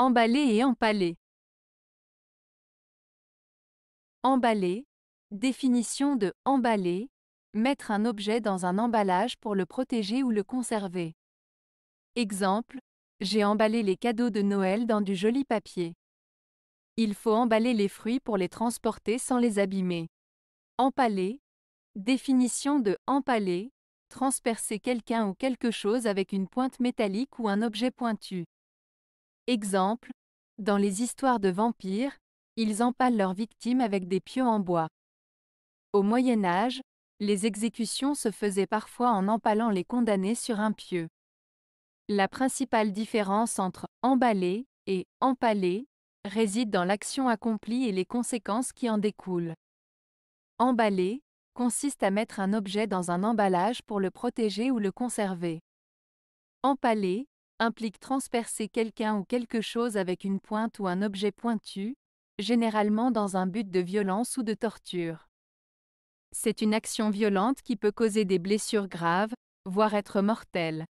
Emballer et empaler. Emballer. Définition de emballer. Mettre un objet dans un emballage pour le protéger ou le conserver. Exemple. J'ai emballé les cadeaux de Noël dans du joli papier. Il faut emballer les fruits pour les transporter sans les abîmer. Empaler. Définition de empaler. Transpercer quelqu'un ou quelque chose avec une pointe métallique ou un objet pointu. Exemple, dans les histoires de vampires, ils empalent leurs victimes avec des pieux en bois. Au Moyen Âge, les exécutions se faisaient parfois en empalant les condamnés sur un pieu. La principale différence entre emballer et empaler réside dans l'action accomplie et les conséquences qui en découlent. Emballer consiste à mettre un objet dans un emballage pour le protéger ou le conserver. Empaler implique transpercer quelqu'un ou quelque chose avec une pointe ou un objet pointu, généralement dans un but de violence ou de torture. C'est une action violente qui peut causer des blessures graves, voire être mortelle.